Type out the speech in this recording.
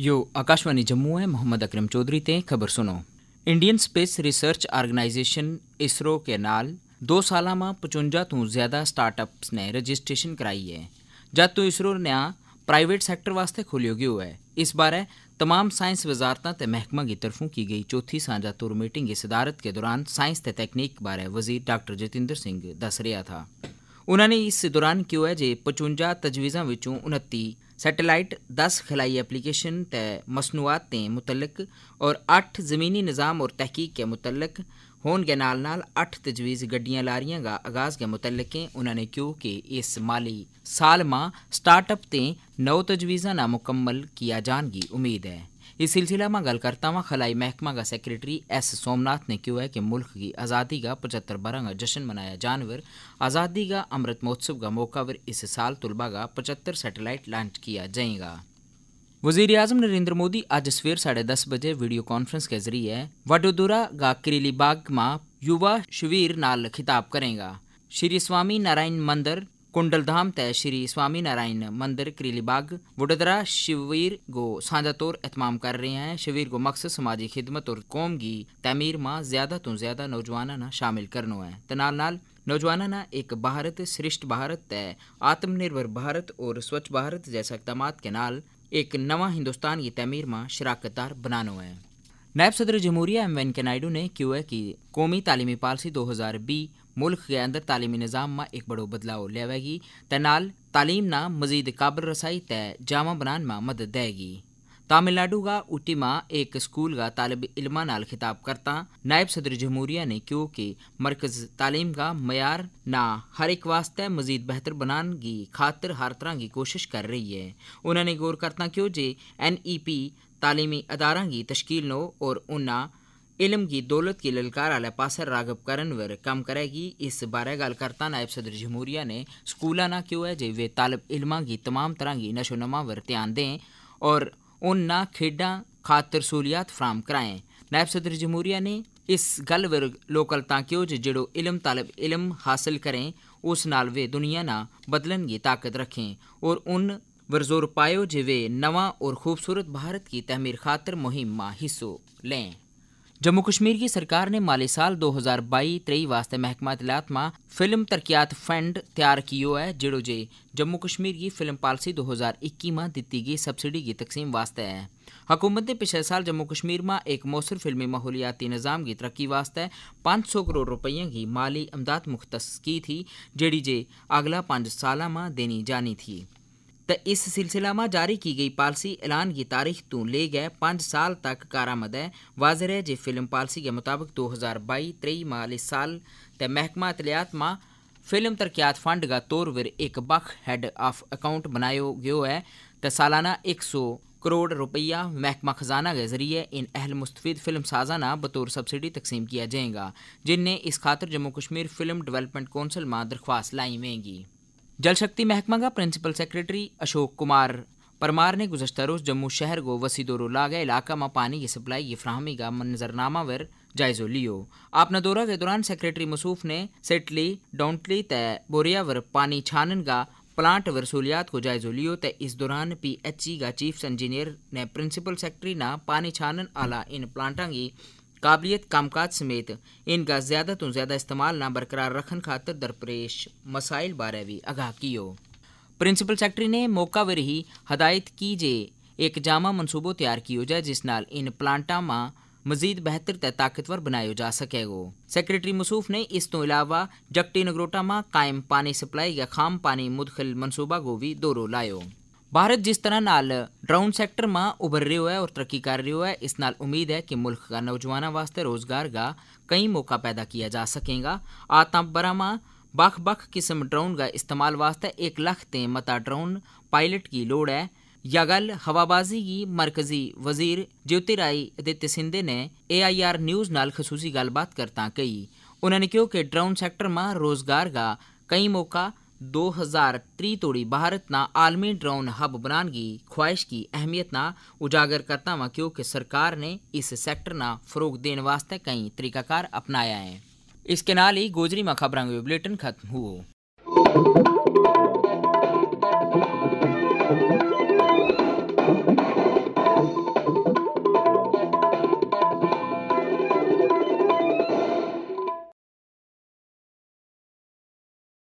यो आकाशवाणी जम्मू है मोहम्मद अकरम चौधरी ते खबर सुनो Indian Space Research Organisation ISRO के नाल दो साल में पचुंजा तो ज़्यादा स्टार्टअप्स ने रजिस्ट्रेशन कराई है जद तो इसरो ने प्राइवेट सैक्टर वास्ते खोलियो गयो है इस बारे तमाम साइंस वजारत ते महकमा की तरफों की गई चौथी साझा तुर मीटिंग इस अदारत के दौरान साइंस ते तकनीक बारे वजीर डॉक्टर जतेंद्र सिंह दस रहा था उन्होंने इस दौरान क्यों है ਜੇ 55 ਤਜਵੀਜ਼ਾਂ ਵਿੱਚੋਂ सैटेलाइट दस खिलाई एप्लीकेशन त मसनूआत के मुतलक और अठ ज़मीनी निज़ाम और तहकीक के मुतलक होन के नाल नाल अठ तजवीज़ गड्डियाँ लारियाँ का आगाज़ के मुतलक उन्होंने क्यों कि इस माली साल में स्टार्टअप ते नौ तजवीज़ा ना मुकम्मल किया जान की उम्मीद है इस सिलसिला में गल करता हुआ खलाई महकमा का सेक्रेटरी एस सोमनाथ ने क्यों है कि मुल्क की आज़ादी का पचहत्तर बरंग जश्न मनाया जानवर आज़ादी का अमृत महोत्सव का मौका पर इस साल तुलबा का पचहत्तर सैटेलाइट लॉन्च किया जाएगा वजीर अजम नरेंद्र मोदी आज सवेर साढ़े दस बजे वीडियो कॉन्फ्रेंस के जरिए वडोदरा का किरेली बाग में युवा शिविर नाल खिताब करेगा श्री स्वामी नारायण मंदिर कुंडलधाम तय श्री स्वामी नारायण मंदिर करीलीबाग वडोदरा शिविर गो साझा तौर एहतमाम कर रहे हैं शिविर को मकसद समाजी खिदमत और कौम की तमीर माँ ज्यादा तो ज्यादा नौजवाना ना शामिल करना है तो नाल नाल नौजवाना ना एक भारत श्रेष्ठ भारत तय आत्मनिर्भर भारत और स्वच्छ भारत जैसे इकदाम के नाल एक नवा हिंदुस्तान की तमीर माँ शराकतदार बनाना है नायब सदर जमहूरिया एम वेंकैया नायडू ने क्यों है कि कौमी तालीमी पालसी दो हज़ार बी मुल्क के अंदर तालीमी निज़ाम में एक बड़ो बदलाव लियावेगी तनाल तालीम ना मजीद काबिल रसाई तय जामा बनान में मदद देगी तमिलनाडु का उटी में एक स्कूल का तालब इलमा नाल खिताब करता नायब सदर जमहूरिया ने क्यों कि मरकज तालीम का मैार ना हर एक वास्ते मजीद बेहतर बनाने की खातर हर तरह की कोशिश कर रही है उन्होंने गौर करता क्यों जे एन ई पी तालीमी अदारा की तश्कील नो और उन्हें इलम की दौलत की ललकार आला पासर राघव वर कम करेगी इस बारे गल करता नायब सदर जमहूरिया ने स्कूला ना क्यों है जे वे तालब इलमा की तमाम तरह की नशो नमा पर ध्यान दें और उन ना खेडा खातर सहूलियात फराम कराएं नायब सदर जमहूरिया ने इस गल पर लोकल क्यों जे जड़ो इलम तालब इलम हासिल करें उस नाल वे दुनिया ना बदलन की ताकत रखें और उन पर जोर पायो जे वे नवा और खूबसूरत भारत की तहमीर खातर मुहिम मा हिस्सों लें जम्मू कश्मीर की सरकार ने माली साल 2022-23 वास्ते महकमा इतलात मा फिल्म तरकियात फंड तैयार कियो है जेड़ो जे जम्मू कश्मीर की फिल्म पॉलिसी 2021 मा दित्ती गई सब्सिडी की तकसीम वास्ते है हुकूमत ने पिछले साल जम्मू कश्मीर में एक मौसर फिल्मी माहौलियाती निज़ाम की तरक्की वास्ते पाँच सौ करोड़ रुपये की माली इमदाद मुख्त की थी जेड़ी जे अगला पाँच साल मा देनी जानी थी तो इस सिलसिला में जारी की गई पालसी ऐलान की तारीख तू तो ले गए पाँच साल तक कारामद है वाज़िर है जे फिल्म पालसी के मुताबिक दो हज़ार बई त्रेई माल इस साल ते महकमा तलियात में फिल्म तरक्यात फंड का तौर पर एक बख हेड ऑफ अकाउंट बनाया गयो है तो सालाना एक सौ करोड़ रुपया महकमा खजाना के जरिए इन अहल मुस्तफ़ फिल्म साजाना बतौर सब्सिडी तकसीम किया जाएगा जिनने इस खातर Jammu Kashmir film development council में दरख्वास्त लाई होगी जल शक्ति महकमा का प्रिंसिपल सेक्रेटरी अशोक कुमार परमार ने गुजशत रोज जम्मू शहर को वसी ला गए इलाका में पानी की सप्लाई की फ्राहमी का मंजरनामा वर जायजो लियो अपना दौरा के दौरान सेक्रेटरी मसूफ ने सेटली डोंटली बोरिया बोरियावर पानी छानन का प्लांट सहूलियात को जायजो लियो ते इस दौरान पी एच ई का चीफ इंजीनियर ने प्रिंसिपल सेक्रेटरी ना पानी छानन आला इन प्लांटा की काबिलियत कामकाज समेत इनका ज़्यादा तो ज़्यादा इस्तेमाल ना बरकरार रखने खातर दरपेश मसाइल बारे भी आगाह कियो प्रिंसिपल सैकटरी ने मौका पर ही हदायत की जे एक जामा मनसूबो तैयार कियो जाए जिस नाल इन प्लांटा मा मजीद बेहतर ਤੇ ਤਾਕਤਵਰ ਬਣਾਇਆ ਜਾ ਸਕੇਗੋ सेक्रेटरी मसूफ ने इस ਤੋਂ ਇਲਾਵਾ ਜਕਟੀ ਨਗਰੋਟਾ ਮਾ ਕਾਇਮ ਪਾਣੀ पानी ਜਾਂ ਖਾਮ ਪਾਣੀ ਮੁਦਖਲ ਮਨਸੂਬਾ ਗੋ ਵੀ ਦੋਰੋ ਲਾਇਓ भारत जिस तरह नाल ड्राउन ਸੈਕਟਰ ਮਾ उभर ਰਿਹਾ है और तरक्की कर ਰਿਹਾ है इस ਨਾਲ ਉਮੀਦ ਹੈ ਕਿ ਮੁਲਕ ਦਾ ਨੌਜਵਾਨਾਂ ਵਾਸਤੇ ਰੋਜ਼ਗਾਰ ਦਾ ਕਈ ਮੌਕਾ ਪੈਦਾ ਕੀਆ ਜਾ ਸਕੇਗਾ ਆਤਮਬਰਾ ਮਾ बख बख किस्म ड्रोन का इस्तेमाल वास्ते एक लाख ते मता ड्रोन पायलट की लोड़ है यह गल हवाबाजी की मरकजी वजीर ज्योतिराय आदित्य सिंधे ने ए आई आर न्यूज़ नाल खसूसी गलबात करता कही उन्होंने कहा कि ड्रोन सेक्टर में रोजगार का कई मौका दो हजार त्रितोड़ी भारत ना आलमी ड्रोन हब बनाने की ख्वाहिश की अहमियत ना उजागर करता हुआ क्योंकि सरकार ने इस सेक्टर ना फरोग देने वास्ते कई तरीकाकार अपनाया है इसके नाल ही गोजरी में खबर बुलेटिन खत्म हुआ